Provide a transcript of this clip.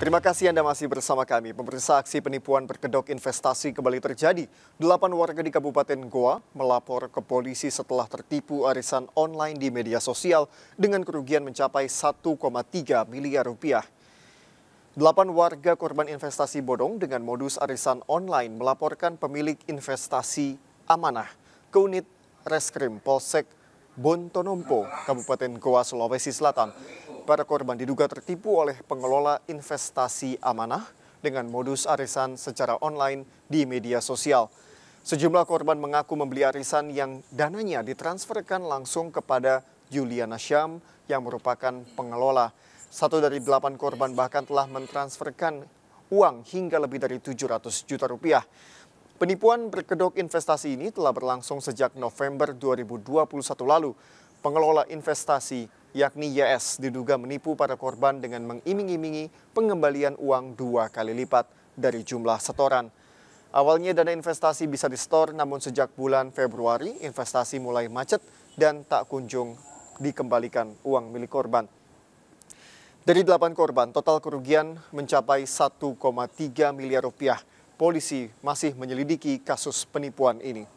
Terima kasih Anda masih bersama kami. Pemirsa aksi penipuan berkedok investasi kembali terjadi. Delapan warga di Kabupaten Goa melapor ke polisi setelah tertipu arisan online di media sosial dengan kerugian mencapai 1,3 miliar rupiah. Delapan warga korban investasi bodong dengan modus arisan online melaporkan pemilik investasi amanah ke unit Reskrim Polsek Bontonompo, Kabupaten Goa, Sulawesi Selatan. Para korban diduga tertipu oleh pengelola investasi amanah dengan modus arisan secara online di media sosial. Sejumlah korban mengaku membeli arisan yang dananya ditransferkan langsung kepada Juliana Syam yang merupakan pengelola. Satu dari delapan korban bahkan telah mentransferkan uang hingga lebih dari 700 juta rupiah. Penipuan berkedok investasi ini telah berlangsung sejak November 2021 lalu. Pengelola investasi yakni YS diduga menipu para korban dengan mengiming-imingi pengembalian uang dua kali lipat dari jumlah setoran. Awalnya dana investasi bisa disetor, namun sejak bulan Februari investasi mulai macet dan tak kunjung dikembalikan uang milik korban. Dari delapan korban, total kerugian mencapai 1,3 miliar rupiah. Polisi masih menyelidiki kasus penipuan ini.